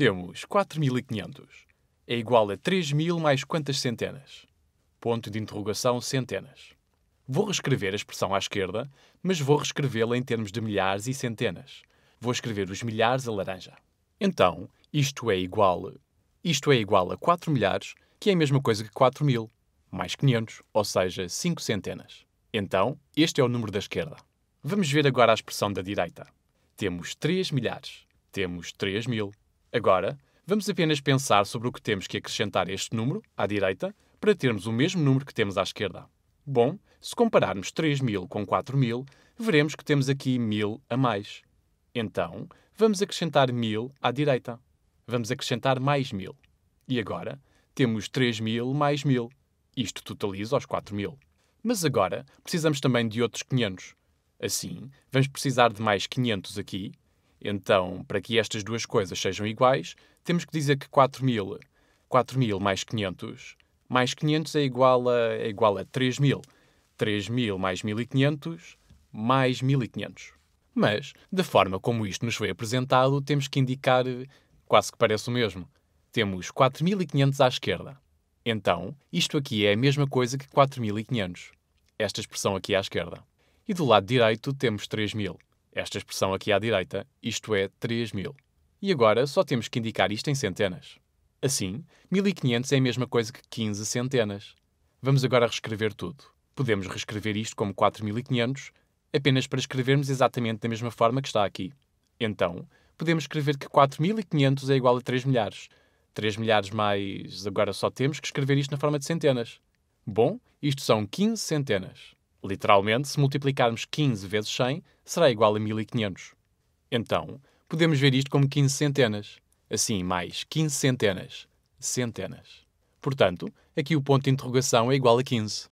Temos 4.500. É igual a 3.000 mais quantas centenas? Ponto de interrogação centenas. Vou reescrever a expressão à esquerda, mas vou reescrevê-la em termos de milhares e centenas. Vou escrever os milhares a laranja. Então, isto é igual. Isto é igual a 4 milhares, que é a mesma coisa que 4.000, mil, mais 500, ou seja, 5 centenas. Então, este é o número da esquerda. Vamos ver agora a expressão da direita. Temos 3 milhares. Temos 3 mil. Agora, vamos apenas pensar sobre o que temos que acrescentar a este número, à direita, para termos o mesmo número que temos à esquerda. Bom, se compararmos 3.000 com 4.000, veremos que temos aqui 1.000 a mais. Então, vamos acrescentar 1.000 à direita. Vamos acrescentar mais 1.000. E agora, temos 3.000 mais 1.000. Isto totaliza os 4.000. Mas agora, precisamos também de outros 500. Assim, vamos precisar de mais 500 aqui então, para que estas duas coisas sejam iguais, temos que dizer que 4.000, 4.000 mais 500, mais 500 é igual a, é igual a 3.000. 3.000 mais 1.500, mais 1.500. Mas, da forma como isto nos foi apresentado, temos que indicar eh, quase que parece o mesmo. Temos 4.500 à esquerda. Então, isto aqui é a mesma coisa que 4.500. Esta expressão aqui à esquerda. E do lado direito temos 3.000 esta expressão aqui à direita, isto é 3.000. E agora só temos que indicar isto em centenas. Assim, 1.500 é a mesma coisa que 15 centenas. Vamos agora reescrever tudo. Podemos reescrever isto como 4.500, apenas para escrevermos exatamente da mesma forma que está aqui. Então, podemos escrever que 4.500 é igual a 3 milhares. 3 milhares mais... agora só temos que escrever isto na forma de centenas. Bom, isto são 15 centenas. Literalmente, se multiplicarmos 15 vezes 100, será igual a 1500. Então, podemos ver isto como 15 centenas. Assim, mais 15 centenas. Centenas. Portanto, aqui o ponto de interrogação é igual a 15.